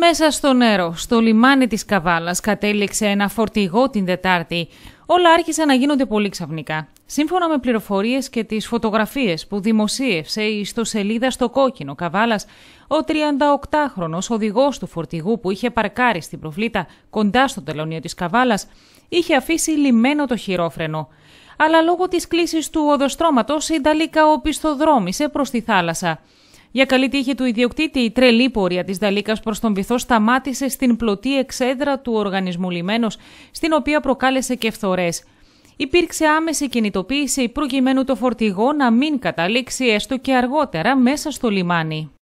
Μέσα στο νερό, στο λιμάνι της Καβάλας, κατέληξε ένα φορτηγό την Δετάρτη. Όλα άρχισαν να γίνονται πολύ ξαφνικά. Σύμφωνα με πληροφορίες και τις φωτογραφίες που δημοσίευσε η ιστοσελίδα στο κόκκινο Καβάλας, ο 38χρονος οδηγός του φορτηγού που είχε παρκάρει στην προβλήτα κοντά στο τελωνίο της Καβάλας, είχε αφήσει λιμένο το χειρόφρενο. Αλλά λόγω της κλίσης του οδοστρώματος η Νταλίκα οπισθοδρόμησε προς τη θάλασσα. Για καλή τύχη του ιδιοκτήτη, η τρελή πορεία της Δαλίκας προς τον βυθό σταμάτησε στην πλωτή εξέδρα του οργανισμού Λιμένος, στην οποία προκάλεσε και φθορές. Υπήρξε άμεση κινητοποίηση προκειμένου το φορτηγό να μην καταλήξει έστω και αργότερα μέσα στο λιμάνι.